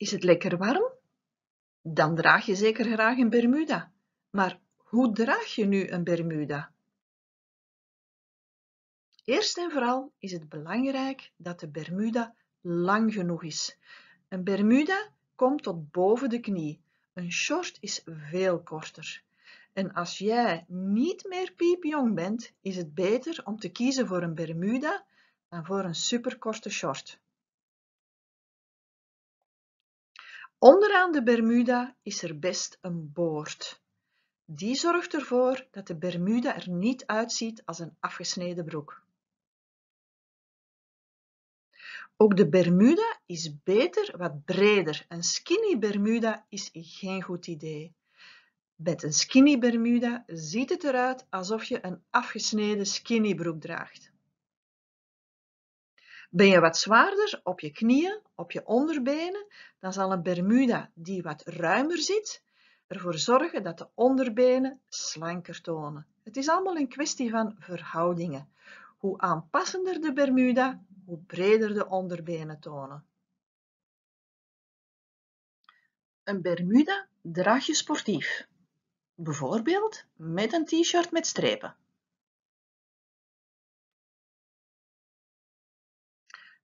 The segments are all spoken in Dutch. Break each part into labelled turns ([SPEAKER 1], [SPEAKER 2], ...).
[SPEAKER 1] Is het lekker warm? Dan draag je zeker graag een Bermuda. Maar hoe draag
[SPEAKER 2] je nu een Bermuda? Eerst en vooral is het belangrijk dat de Bermuda lang genoeg is. Een Bermuda komt tot boven de knie. Een short is veel korter. En als jij niet meer piepjong bent, is het beter om te kiezen voor een Bermuda dan voor een superkorte short. Onderaan de Bermuda is er best een boord. Die zorgt ervoor dat de Bermuda er niet uitziet als een afgesneden broek. Ook de Bermuda is beter wat breder. Een skinny Bermuda is geen goed idee. Met een skinny Bermuda ziet het eruit alsof je een afgesneden skinny broek draagt. Ben je wat zwaarder op je knieën, op je onderbenen, dan zal een Bermuda die wat ruimer zit, ervoor zorgen dat de onderbenen slanker tonen. Het is allemaal een kwestie van verhoudingen. Hoe aanpassender de Bermuda, hoe breder de onderbenen tonen.
[SPEAKER 3] Een Bermuda draag je sportief. Bijvoorbeeld met een t-shirt met strepen.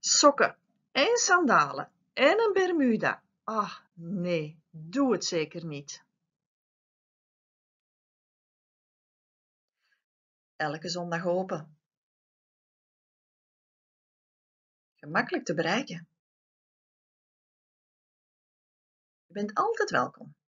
[SPEAKER 3] sokken en sandalen en een bermuda. Ah,
[SPEAKER 1] nee, doe het zeker niet. Elke zondag open. Gemakkelijk te bereiken. Je bent altijd welkom.